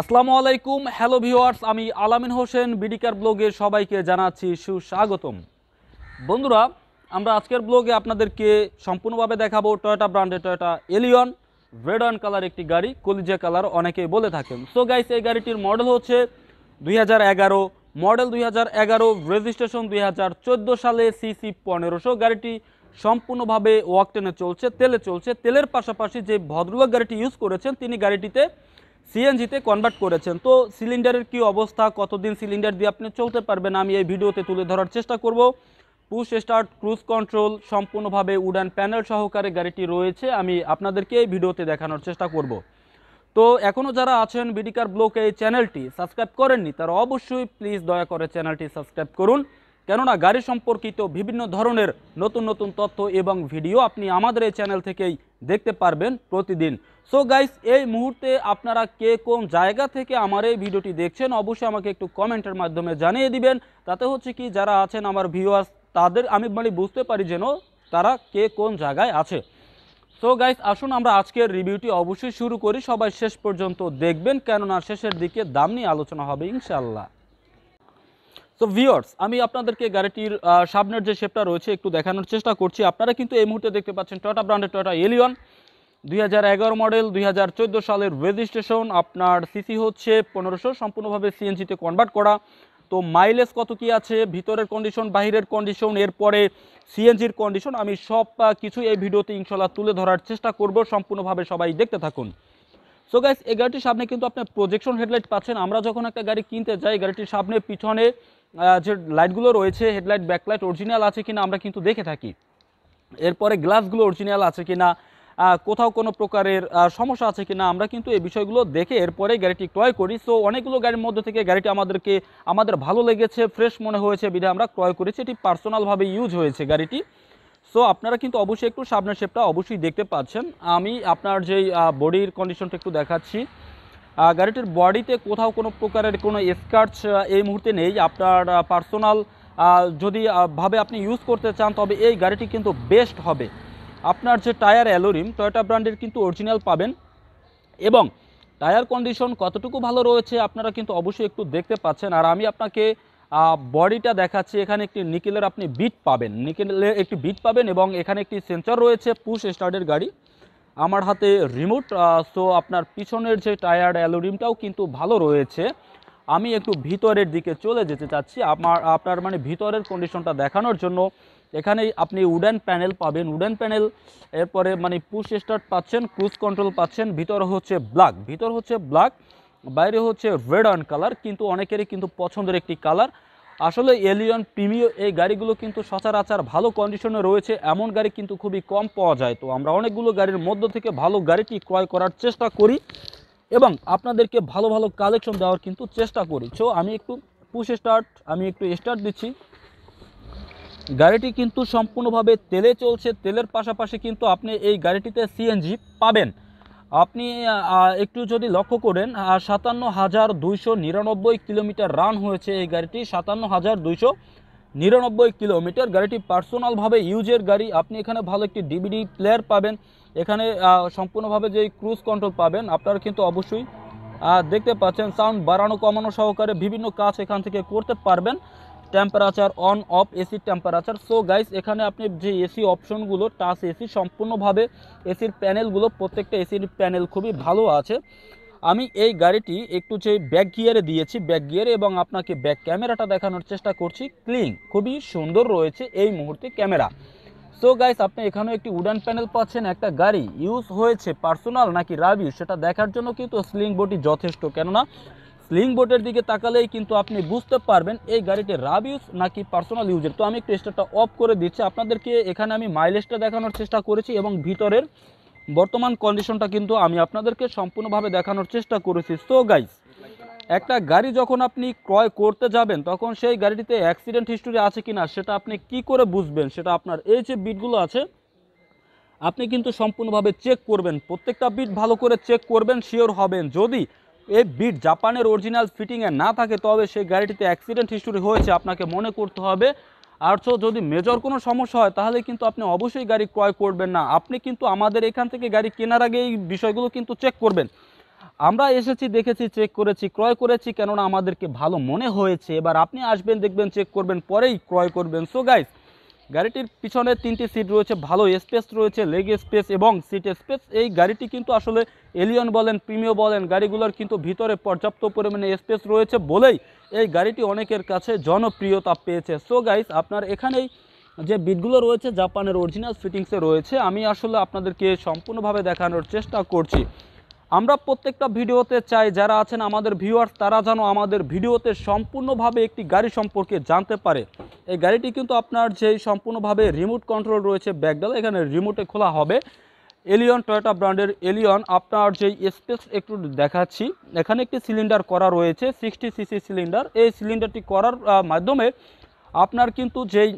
আসসালামু আলাইকুম hello viewers আমি আলামিন হোসেন বিডিকার ব্লগে সবাইকে জানাচ্ছি সুস্বাগতম বন্ধুরা আমরা আজকের ব্লগে আপনাদেরকে সম্পূর্ণভাবে দেখাবো টয়টা ব্র্যান্ডের Toyota Allion red and colour একটি গাড়ি কলিজা কালার অনেকেই বলে থাকেন সো গাইস এই গাড়িটির মডেল হচ্ছে দুই মডেল দুই রেজিস্ট্রেশন দুই সালে সিসি পনেরোশো গাড়িটি সম্পূর্ণভাবে ওয়াকটেনে চলছে তেলে চলছে তেলের পাশাপাশি যে ভদ্রলোক গাড়িটি ইউজ করেছেন তিনি গাড়িটিতে সিএনজিতে কনভার্ট করেছেন তো সিলিন্ডারের কি অবস্থা কতদিন সিলিন্ডার দিয়ে আপনি চলতে পারবেন আমি এই ভিডিওতে তুলে ধরার চেষ্টা করব পুশ স্টার্ট ক্রুজ কন্ট্রোল সম্পূর্ণভাবে উডান প্যানেল সহকারে গাড়িটি রয়েছে আমি আপনাদেরকে এই ভিডিওতে দেখানোর চেষ্টা করব তো এখনও যারা আছেন বিডিকার ব্লকে এই চ্যানেলটি সাবস্ক্রাইব করেননি তারা অবশ্যই প্লিজ দয়া করে চ্যানেলটি সাবস্ক্রাইব করুন কেননা গাড়ি সম্পর্কিত বিভিন্ন ধরনের নতুন নতুন তথ্য এবং ভিডিও আপনি আমাদের এই চ্যানেল থেকেই দেখতে পারবেন প্রতিদিন সো গাইস এই মুহূর্তে আপনারা কে কোন জায়গা থেকে আমার এই ভিডিওটি দেখছেন অবশ্যই আমাকে একটু কমেন্টের মাধ্যমে জানিয়ে দিবেন তাতে হচ্ছে কি যারা আছেন আমার ভিউয়ার্স তাদের আমি মানে বুঝতে পারি যেন তারা কে কোন জায়গায় আছে সো গাইস আসুন আমরা আজকের রিভিউটি অবশ্যই শুরু করি সবাই শেষ পর্যন্ত দেখবেন কেননা শেষের দিকে দাম নিয়ে আলোচনা হবে ইনশাল্লাহ তো ভিওর্স আমি আপনাদেরকে গাড়িটির সামনের যে শেপটা রয়েছে একটু দেখানোর চেষ্টা করছি আপনারা কিন্তু এই মুহূর্তে দেখতে পাচ্ছেন টয়টা ব্র্যান্ডের টয়টা এলিয়ন দুই মডেল দুই সালের রেজিস্ট্রেশন আপনার সিসি হচ্ছে পনেরোশো সম্পূর্ণভাবে সিএনজিতে কনভার্ট করা তো মাইলেজ কত কি আছে ভিতরের কন্ডিশন বাহিরের কন্ডিশন এরপরে সিএনজির কন্ডিশন আমি সব কিছু এই ভিডিওতে ইনশাল্লাহ তুলে ধরার চেষ্টা করব সম্পূর্ণভাবে সবাই দেখতে থাকুন সো গাইস এই গাড়িটির সামনে কিন্তু আপনার প্রজেকশন হেডলাইট পাচ্ছেন আমরা যখন একটা গাড়ি কিনতে যাই গাড়িটির সামনে পিছনে যে লাইটগুলো রয়েছে হেডলাইট ব্যাকলাইট অরিজিনাল আছে কিনা আমরা কিন্তু দেখে থাকি এরপরে গ্লাসগুলো অরিজিনাল আছে কিনা কোথাও কোনো প্রকারের সমস্যা আছে কিনা আমরা কিন্তু এই বিষয়গুলো দেখে এরপরে গাড়িটি ক্রয় করি সো অনেকগুলো গাড়ির মধ্যে থেকে গাড়িটি আমাদেরকে আমাদের ভালো লেগেছে ফ্রেশ মনে হয়েছে বিধে আমরা ক্রয় করেছি এটি পার্সোনালভাবে ইউজ হয়েছে গাড়িটি সো আপনারা কিন্তু অবশ্যই একটু সামনের শেপটা অবশ্যই দেখতে পাচ্ছেন আমি আপনার যেই বডির কন্ডিশনটা একটু দেখাচ্ছি গাড়িটির বডিতে কোথাও কোনো প্রকারের কোনো স্কার্চ এই মুহূর্তে নেই আপনার পার্সোনাল যদি ভাবে আপনি ইউজ করতে চান তবে এই গাড়িটি কিন্তু বেস্ট হবে আপনার যে টায়ার অ্যালোরিম টয়টা ব্র্যান্ডের কিন্তু অরিজিনাল পাবেন এবং টায়ার কন্ডিশন কতটুকু ভালো রয়েছে আপনারা কিন্তু অবশ্যই একটু দেখতে পাচ্ছেন আর আমি আপনাকে বডিটা দেখাচ্ছি এখানে একটি নিকেলের আপনি বিট পাবেন নিকেলের একটি বিট পাবেন এবং এখানে একটি সেন্সার রয়েছে পুশ স্টার্টের গাড়ি আমার হাতে রিমোট সো আপনার পিছনের যে টায়ার অ্যালোরিমটাও কিন্তু ভালো রয়েছে আমি একটু ভিতরের দিকে চলে যেতে চাচ্ছি আমার আপনার মানে ভিতরের কন্ডিশনটা দেখানোর জন্য এখানে আপনি উডেন প্যানেল পাবেন উডেন প্যানেল এরপরে মানে পুশ স্টার্ট পাচ্ছেন ক্রুজ কন্ট্রোল পাচ্ছেন ভিতরে হচ্ছে ব্ল্যাক ভিতর হচ্ছে ব্ল্যাক বাইরে হচ্ছে রেড অ্যান্ড কালার কিন্তু অনেকেরই কিন্তু পছন্দের একটি কালার আসলে এলিয়ন প্রিমিও এই গাড়িগুলো কিন্তু সচরাচর ভালো কন্ডিশনে রয়েছে এমন গাড়ি কিন্তু খুবই কম পাওয়া যায় তো আমরা অনেকগুলো গাড়ির মধ্য থেকে ভালো গাড়িটি ক্রয় করার চেষ্টা করি এবং আপনাদেরকে ভালো ভালো কালেকশন দেওয়ার কিন্তু চেষ্টা করি সো আমি একটু পুশ স্টার্ট আমি একটু স্টার্ট দিচ্ছি গাড়িটি কিন্তু সম্পূর্ণভাবে তেলে চলছে তেলের পাশাপাশি কিন্তু আপনি এই গাড়িটিতে সিএনজি পাবেন আপনি একটু যদি লক্ষ্য করেন সাতান্ন হাজার দুইশো নিরানব্বই কিলোমিটার রান হয়েছে এই গাড়িটি সাতান্ন হাজার দুইশো নিরানব্বই কিলোমিটার গাড়িটি পার্সোনালভাবে ইউজের গাড়ি আপনি এখানে ভালো একটি ডিভিডি প্লেয়ার পাবেন এখানে সম্পূর্ণভাবে যে ক্রুজ কন্ট্রোল পাবেন আপনারা কিন্তু অবশ্যই দেখতে পাচ্ছেন সাউন্ড বাড়ানো কমানো সহকারে বিভিন্ন কাজ এখান থেকে করতে পারবেন temperature on off AC temperature so guys এখানে আপনি যে এসি অপশনগুলো টাচ এসি সম্পূর্ণভাবে এসির প্যানেলগুলো প্রত্যেকটা এসির প্যানেল খুবই ভালো আছে আমি এই গাড়িটি একটু যে ব্যাক গিয়ারে দিয়েছি ব্যাক গিয়ারে এবং আপনাকে ব্যাক ক্যামেরাটা দেখানোর চেষ্টা করছি ক্লিন খুবই সুন্দর রয়েছে এই মুহূর্তে ক্যামেরা সো গাইস আপনি এখানে একটি উডান প্যানেল পাচ্ছেন একটা গাড়ি ইউজ হয়েছে পার্সোনাল নাকি রাবিউ সেটা দেখার জন্য কিন্তু স্লিং বোটি যথেষ্ট কেননা স্লিং বোর্ডের দিকে তাকালেই কিন্তু আপনি বুঝতে পারবেন এই গাড়িটি রাব ইউজ নাকি পার্সোনাল ইউজের তো আমি একটু স্টারটা অফ করে দিচ্ছি আপনাদেরকে এখানে আমি মাইলেজটা দেখানোর চেষ্টা করেছি এবং ভিতরের বর্তমান কন্ডিশনটা কিন্তু আমি আপনাদেরকে সম্পূর্ণভাবে দেখানোর চেষ্টা করেছি সো গাইস একটা গাড়ি যখন আপনি ক্রয় করতে যাবেন তখন সেই গাড়িটিতে অ্যাক্সিডেন্ট হিস্টোরি আছে কিনা সেটা আপনি কি করে বুঝবেন সেটা আপনার এই যে বিটগুলো আছে আপনি কিন্তু সম্পূর্ণভাবে চেক করবেন প্রত্যেকটা বিট ভালো করে চেক করবেন শিওর হবেন যদি এই বিট জাপানের অরিজিনাল ফিটিংয়ে না থাকে তবে সেই গাড়িটিতে অ্যাক্সিডেন্ট হিস্টোরি হয়েছে আপনাকে মনে করতে হবে আর সো যদি মেজর কোনো সমস্যা হয় তাহলে কিন্তু আপনি অবশ্যই গাড়ি ক্রয় করবেন না আপনি কিন্তু আমাদের এখান থেকে গাড়ি কেনার আগে এই বিষয়গুলো কিন্তু চেক করবেন আমরা এসেছি দেখেছি চেক করেছি ক্রয় করেছি কেননা আমাদেরকে ভালো মনে হয়েছে এবার আপনি আসবেন দেখবেন চেক করবেন পরেই ক্রয় করবেন সো গাইস গাড়িটির পিছনে তিনটি সিট রয়েছে ভালো স্পেস রয়েছে লেগ স্পেস এবং সিট স্পেস এই গাড়িটি কিন্তু আসলে এলিয়ন বলেন প্রিমিও বলেন গাড়িগুলোর কিন্তু ভিতরে পর্যাপ্ত পরিমাণে স্পেস রয়েছে বলেই এই গাড়িটি অনেকের কাছে জনপ্রিয়তা পেয়েছে সো গাইস আপনার এখানেই যে বিটগুলো রয়েছে জাপানের অরিজিনাল ফিটিংসে রয়েছে আমি আসলে আপনাদেরকে সম্পূর্ণভাবে দেখানোর চেষ্টা করছি আমরা প্রত্যেকটা ভিডিওতে চাই যারা আছেন আমাদের ভিউয়ার্স তারা যেন আমাদের ভিডিওতে সম্পূর্ণভাবে একটি গাড়ি সম্পর্কে জানতে পারে এই গাড়িটি কিন্তু আপনার যেই সম্পূর্ণভাবে রিমোট কন্ট্রোল রয়েছে ব্যাকডাল এখানে রিমোটে খোলা হবে এলিয়ন টয়োটা ব্র্যান্ডের এলিয়ন আপনার যেই স্পেস একটু দেখাচ্ছি এখানে একটি সিলিন্ডার করা রয়েছে সিক্সটি সিসি সিলিন্ডার এই সিলিন্ডারটি করার মাধ্যমে আপনার কিন্তু যেই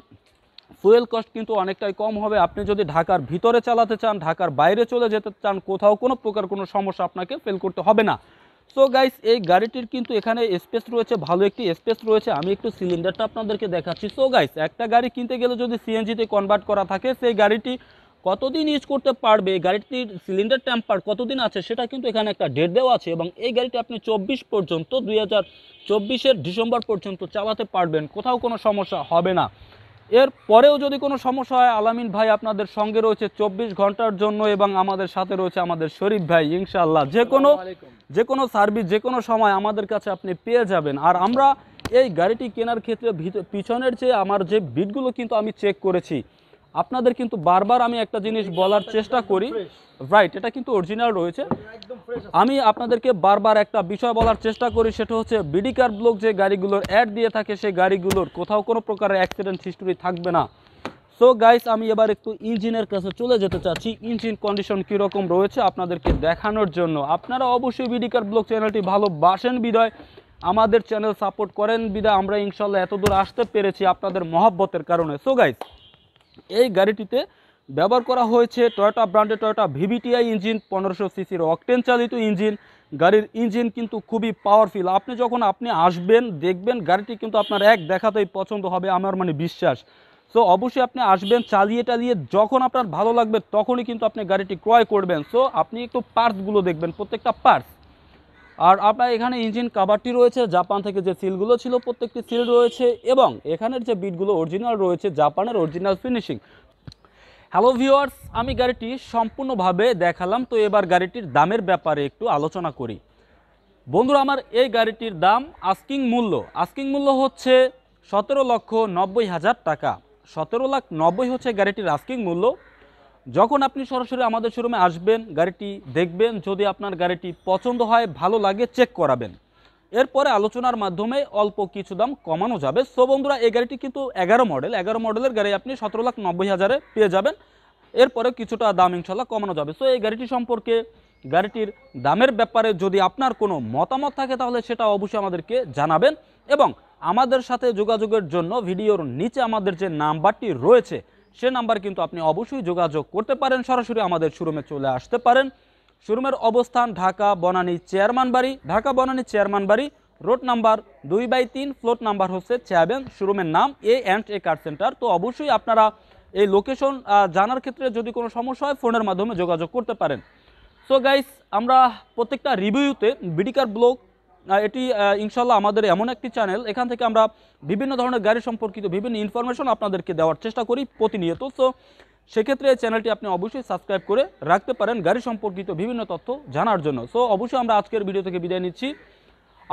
ফুয়েল কস্ট কিন্তু অনেকটাই কম হবে আপনি যদি ঢাকার ভিতরে চালাতে চান ঢাকার বাইরে চলে যেতে চান কোথাও কোনো প্রকার কোনো সমস্যা আপনাকে ফেল করতে হবে না সো গাইস এই গাড়িটির কিন্তু এখানে স্পেস রয়েছে ভালো একটি স্পেস রয়েছে আমি একটু সিলিন্ডারটা আপনাদেরকে দেখাচ্ছি সো গাইস একটা গাড়ি কিনতে গেলে যদি সিএনজিতে কনভার্ট করা থাকে সেই গাড়িটি কতদিন ইউজ করতে পারবে গাড়িটির সিলিন্ডার ট্যাম্পার কতদিন আছে সেটা কিন্তু এখানে একটা ডেট দেওয়া আছে এবং এই গাড়িটি আপনি চব্বিশ পর্যন্ত দুই হাজার ডিসেম্বর পর্যন্ত চালাতে পারবেন কোথাও কোনো সমস্যা হবে না এর পরেও যদি কোনো সমস্যা হয় আলামিন ভাই আপনাদের সঙ্গে রয়েছে চব্বিশ ঘন্টার জন্য এবং আমাদের সাথে রয়েছে আমাদের শরীফ ভাই ইনশাল্লাহ যে কোনো যে কোনো সার্ভিস যে কোনো সময় আমাদের কাছে আপনি পেয়ে যাবেন আর আমরা এই গাড়িটি কেনার ক্ষেত্রে পিছনের যে আমার যে বিটগুলো কিন্তু আমি চেক করেছি আপনাদের কিন্তু বারবার আমি একটা জিনিস বলার চেষ্টা করি রাইট এটা কিন্তু অরিজিনাল রয়েছে আমি আপনাদেরকে বারবার একটা বিষয় বলার চেষ্টা করি সেটা হচ্ছে বিডিকার ব্লক যে গাড়িগুলোর অ্যাড দিয়ে থাকে সেই গাড়িগুলোর কোথাও কোনো প্রকারের অ্যাক্সিডেন্ট হিস্টোরি থাকবে না সো গাইস আমি এবার একটু ইঞ্জিনের কাছে চলে যেতে চাচ্ছি ইঞ্জিন কন্ডিশন কীরকম রয়েছে আপনাদেরকে দেখানোর জন্য আপনারা অবশ্যই বিডিকার ব্লক চ্যানেলটি ভালোবাসেন বিদয় আমাদের চ্যানেল সাপোর্ট করেন বিদায় আমরা ইনশাল্লাহ এতদূর আসতে পেরেছি আপনাদের মহাব্বতের কারণে সো গাইস এই গাড়িটিতে ব্যবহার করা হয়েছে টয়োটা ব্র্যান্ডের টয়োটা ভিভিটিআই ইঞ্জিন পনেরোশো সিসির অকটেন চালিত ইঞ্জিন গাড়ির ইঞ্জিন কিন্তু খুবই পাওয়ারফুল আপনি যখন আপনি আসবেন দেখবেন গাড়িটি কিন্তু আপনার এক দেখাতেই পছন্দ হবে আমার মানে বিশ্বাস সো অবশ্যই আপনি আসবেন চালিয়ে টালিয়ে যখন আপনার ভালো লাগবে তখনই কিন্তু আপনি গাড়িটি ক্রয় করবেন সো আপনি একটু পার্টসগুলো দেখবেন প্রত্যেকটা পার্টস আর আপনার এখানে ইঞ্জিন কাবারটি রয়েছে জাপান থেকে যে সিলগুলো ছিল প্রত্যেকটি সিল রয়েছে এবং এখানের যে বিটগুলো অরিজিনাল রয়েছে জাপানের অরিজিনাল ফিনিশিং হ্যালো ভিওয়ার্স আমি গাড়িটি সম্পূর্ণভাবে দেখালাম তো এবার গাড়িটির দামের ব্যাপারে একটু আলোচনা করি বন্ধুরা আমার এই গাড়িটির দাম আস্কিং মূল্য আস্কিং মূল্য হচ্ছে সতেরো লক্ষ নব্বই হাজার টাকা সতেরো লাখ নব্বই হচ্ছে গাড়িটির আস্কিং মূল্য যখন আপনি সরাসরি আমাদের শোরুমে আসবেন গাড়িটি দেখবেন যদি আপনার গাড়িটি পছন্দ হয় ভালো লাগে চেক করাবেন এরপরে আলোচনার মাধ্যমে অল্প কিছু দাম কমানো যাবে সো বন্ধুরা এই গাড়িটি কিন্তু এগারো মডেল এগারো মডেলের গাড়ি আপনি সতেরো লাখ নব্বই হাজারে পেয়ে যাবেন এরপরে কিছুটা দাম ইনশাল্লাহ কমানো যাবে সো এই গাড়িটি সম্পর্কে গাড়িটির দামের ব্যাপারে যদি আপনার কোনো মতামত থাকে তাহলে সেটা অবশ্যই আমাদেরকে জানাবেন এবং আমাদের সাথে যোগাযোগের জন্য ভিডিওর নিচে আমাদের যে নাম্বারটি রয়েছে সে নাম্বার কিন্তু আপনি অবশ্যই যোগাযোগ করতে পারেন সরাসরি আমাদের শোরুমে চলে আসতে পারেন শোরুমের অবস্থান ঢাকা বনানী চেয়ারম্যান বাড়ি ঢাকা বনানী চেয়ারম্যান বাড়ি রোড নাম্বার দুই বাই তিন ফ্লোট নাম্বার হচ্ছে চ্যাবেন শোরুমের নাম এ অ্যান্ড এ কার সেন্টার তো অবশ্যই আপনারা এই লোকেশন জানার ক্ষেত্রে যদি কোনো সমস্যা হয় ফোনের মাধ্যমে যোগাযোগ করতে পারেন সো গাইস আমরা প্রত্যেকটা রিভিউতে বিডিকার ব্লগ এটি ইনশাল্লাহ আমাদের এমন একটি চ্যানেল এখান থেকে আমরা বিভিন্ন ধরনের গাড়ি সম্পর্কিত বিভিন্ন ইনফরমেশন আপনাদেরকে দেওয়ার চেষ্টা করি প্রতিনিয়ত সো সেক্ষেত্রে এই চ্যানেলটি আপনি অবশ্যই সাবস্ক্রাইব করে রাখতে পারেন গাড়ি সম্পর্কিত বিভিন্ন তথ্য জানার জন্য সো অবশ্যই আমরা আজকের ভিডিও থেকে বিদায় নিচ্ছি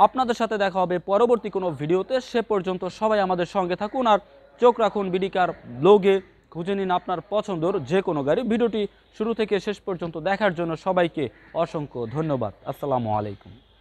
আপনাদের সাথে দেখা হবে পরবর্তী কোনো ভিডিওতে সে পর্যন্ত সবাই আমাদের সঙ্গে থাকুন আর চোখ রাখুন বিডিকার ব্লগে খুঁজে নিন আপনার পছন্দর যে কোনো গাড়ি ভিডিওটি শুরু থেকে শেষ পর্যন্ত দেখার জন্য সবাইকে অসংখ্য ধন্যবাদ আসসালামু আলাইকুম